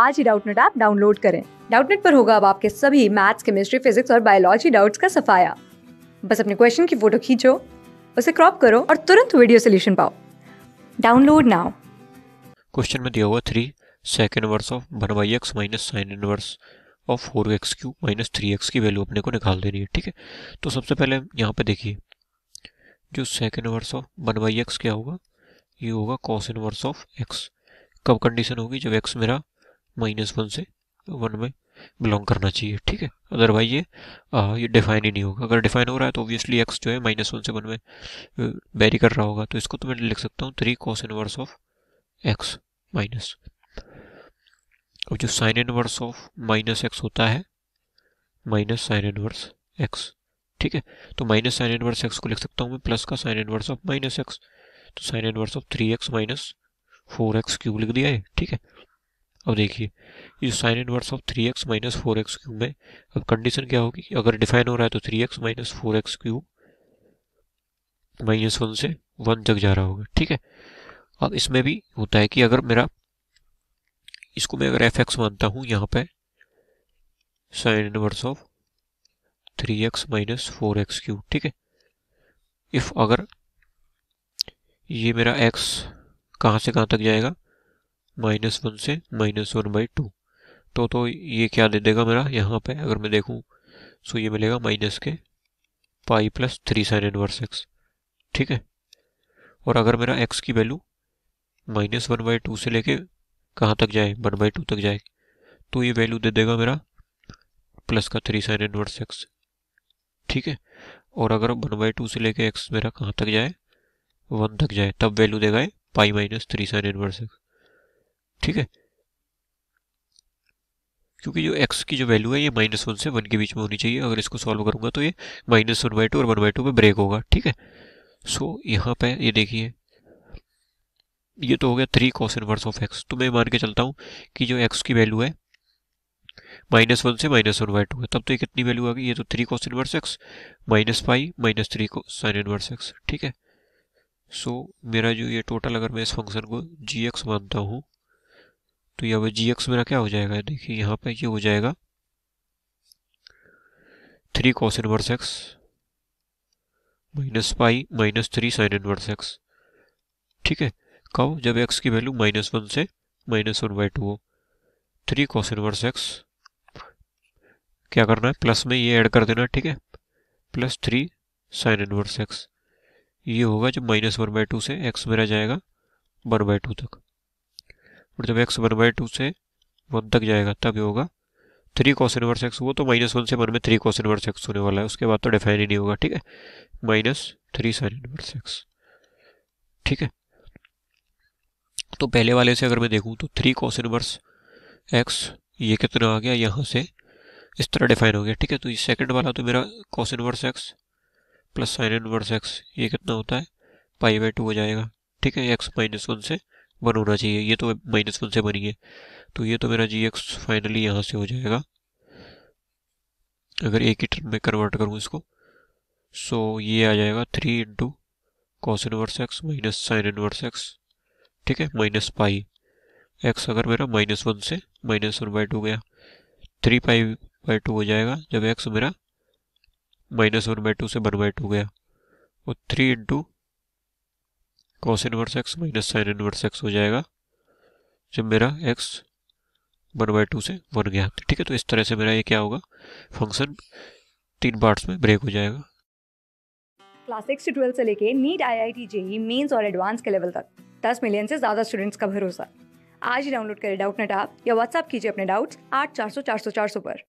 आज ही Doubtnet app download करें डाउटनेट पर होगा अब आपके सभी मैथ्स केमिस्ट्री फिजिक्स और बायोलॉजी डाउट्स का सफाया बस अपने क्वेश्चन की फोटो खींचो उसे क्रॉप करो और तुरंत वीडियो सोल्यूशन पाओ डाउनलोड नाउ क्वेश्चन में दिया हुआ three second inverse of one by x minus sine inverse of four x cube minus three x की वैल्यू अपने को निकाल देनी है ठीक है तो सबसे पहले यहाँ पे देखिए जो second inverse of one by x क्या होगा ये होगा कॉस इनवर्स ऑफ एक्स कब कंडीशन होगी जब एक्स मेरा माइनस वन से वन में बिलोंग करना चाहिए ठीक है अदरवाइज ये आ, ये डिफाइन ही नहीं होगा अगर डिफाइन हो रहा है तो ऑब्वियसली एक्स जो है माइनस वन से वन में वेरी कर रहा होगा तो इसको तो मैं लिख सकता हूँ three cos inverse of x minus अब जो sine inverse of minus x होता है माइनस साइन इनवर्स एक्स ठीक है तो माइनस साइन इनवर्स एक्स को लिख सकता हूँ मैं प्लस का sine inverse of minus x तो sine inverse of three x minus four x cube लिख दिया है ठीक है अब देखिए ये sine inverse of three x minus four x cube में अब कंडीशन क्या होगी अगर डिफाइन हो रहा है तो three x minus four x cube minus one से वन तक जा रहा होगा ठीक है अब इसमें भी होता है कि अगर मेरा इसको मैं अगर एफ एक्स मानता हूँ यहाँ पे sine inverse of three x minus four x cube ठीक है इफ़ अगर ये मेरा एक्स कहाँ से कहाँ तक जाएगा माइनस वन से माइनस वन बाई टू तो तो ये क्या दे देगा मेरा यहाँ पे अगर मैं देखूँ सो ये मिलेगा माइनस के pi plus three sine inverse x ठीक है और अगर मेरा एक्स की value minus one by two से लेके कहाँ तक जाए वन बाई टू तक जाए तो ये वैल्यू दे देगा मेरा प्लस का थ्री साइन इनवर्स एक्स ठीक है और अगर वन बाई टू से लेके एक्स मेरा कहाँ तक जाए वन तक जाए तब वैल्यू देगा pi minus three sine inverse x ठीक है क्योंकि जो एक्स की जो वैल्यू है ये माइनस वन से वन के बीच में होनी चाहिए अगर इसको सॉल्व करूंगा तो ये माइनस वन बाई टू और वन बाई टू पर ब्रेक होगा ठीक है सो यहाँ पे ये देखिए ये तो हो गया three cos inverse of x तो मैं मान के चलता हूँ कि जो एक्स की वैल्यू है माइनस वन से माइनस वन बाई टू है तब तो ये कितनी वैल्यू आ गई ये तो three cos inverse x minus five minus three को साइन इनवर्स एक्स ठीक है सो so, मेरा जो ये टोटल अगर मैं इस फंक्शन को जी एक्स मानता हूँ तो यहाँ पर जी एक्स मेरा क्या हो जाएगा देखिए यहाँ पे ये हो जाएगा three cos inverse x minus pi minus three sine inverse x ठीक है कब जब एक्स की वैल्यू माइनस वन से माइनस वन बाई टू हो थ्री कॉस इनवर्स एक्स क्या करना है प्लस में ये ऐड कर देना ठीक है plus three sine inverse x ये होगा जब माइनस वन बाई टू से एक्स मेरा जाएगा वन बाई टू तक और जब एक्स वन बाई टू से वन तक जाएगा तब ये होगा थ्री कॉस इनवर्स एक्स वो तो माइनस वन से वन में थ्री कॉस इनवर्स एक्स होने वाला है उसके बाद तो डिफाइन ही नहीं होगा ठीक है minus three sine inverse x ठीक है तो पहले वाले से अगर मैं देखूँ तो थ्री कॉस इनवर्स एक्स ये कितना आ गया यहाँ से इस तरह डिफाइन हो गया ठीक है तो ये सेकेंड वाला तो मेरा cos inverse x plus sine inverse x ये कितना होता है पाई बाई टू हो जाएगा ठीक है एक्स माइनस वन से वन होना चाहिए ये तो माइनस वन से बनी है तो ये तो मेरा जी एक्स फाइनली यहाँ से हो जाएगा अगर एक ही टर्म में कन्वर्ट करूँ इसको सो so, ये आ जाएगा three into cos inverse x minus sine inverse x ठीक है माइनस पाई एक्स अगर मेरा माइनस वन से माइनस वन बाई टू गया थ्री पाई बाई टू हो जाएगा जब एक्स मेरा माइनस वन बाई टू से वन बाई टू गया और three into cos inverse x minus sine inverse x हो जाएगा जब मेरा एक्स वन बाई टू से वन गया ठीक है तो इस तरह से मेरा ये क्या होगा फंक्शन तीन पार्ट्स में ब्रेक हो जाएगा क्लास सिक्स से ट्वेल्थ से लेके NEET IIT JEE mains और एडवांस के लेवल तक दस मिलियन से ज़्यादा स्टूडेंट्स का भरोसा आज ही डाउनलोड करें डाउट नेट आप या व्हाट्सअप कीजिए अपने डाउट्स आठ चार सौ चार सौ चार सौ पर